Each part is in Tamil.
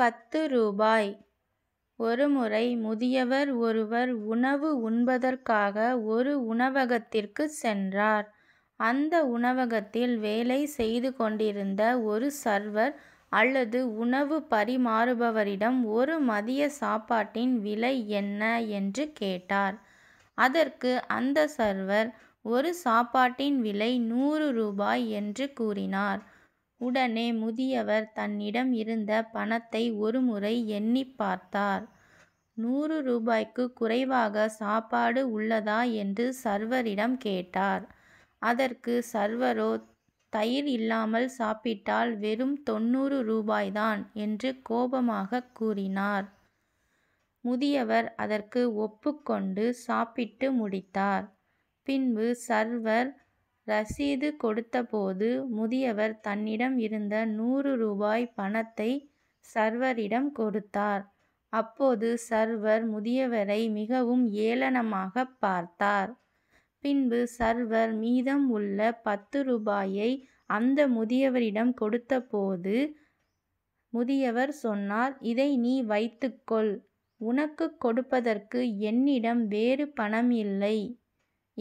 பத்து ரூபாய் ஒருமுறை முதியவர் ஒருவர் உணவு உண்பதற்காக ஒரு உணவகத்திற்கு சென்றார். அந்த உணவகத்தில் வேலை செய்து கொண்டிருந்த ஒரு சர்வர் அல்லது உணவு பரிமாறுபவரிடம் ஒரு மதிய சாப்பாட்டின் விலை என்ன என்று கேட்டார். அதற்கு அந்த சர்வர் ஒரு சாப்பாட்டின் விலை நூறு ரூபாய் என்று கூறினார். உடனே முதியவர் தன்னிடம் இருந்த பணத்தை ஒருமுறை எண்ணிப் பார்த்தார். நூறு ரூபாய்க்கு குறைவாக சாப்பாடு உள்ளதா என்று சர்வரிடம் கேட்டார். அதற்கு சர்வரோ தயிர் இல்லாமல் சாப்பிட்டால் வெறும் தொண்ணூறு ரூபாய்தான் என்று கோபமாகக் கூறினார். முதியவர் அதற்கு ஒப்புக்கொண்டு சாப்பிட்டு முடித்தார். பின்பு சர்வர் ரசீது கொடுத்தபோது முதியவர் தன்னிடம் இருந்த நூறு ரூபாய் பணத்தை சர்வரிடம் கொடுத்தார். அப்போது சர்வர் முதியவரை மிகவும் ஏளனமாக பார்த்தார். பின்பு சர்வர் மீதம் உள்ள பத்து ரூபாயை அந்த முதியவரிடம் கொடுத்தபோது முதியவர் சொன்னார் இதை நீ வைத்துக்கொள் உனக்கு கொடுப்பதற்கு என்னிடம் வேறு பணம் இல்லை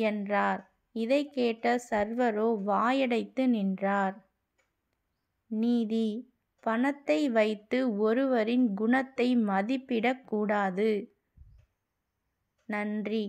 என்றார். இதை கேட்ட சர்வரோ வாயடைத்து நின்றார். நீதி பணத்தை வைத்து ஒருவரின் குணத்தை மதிப்பிடக் கூடாது. நன்றி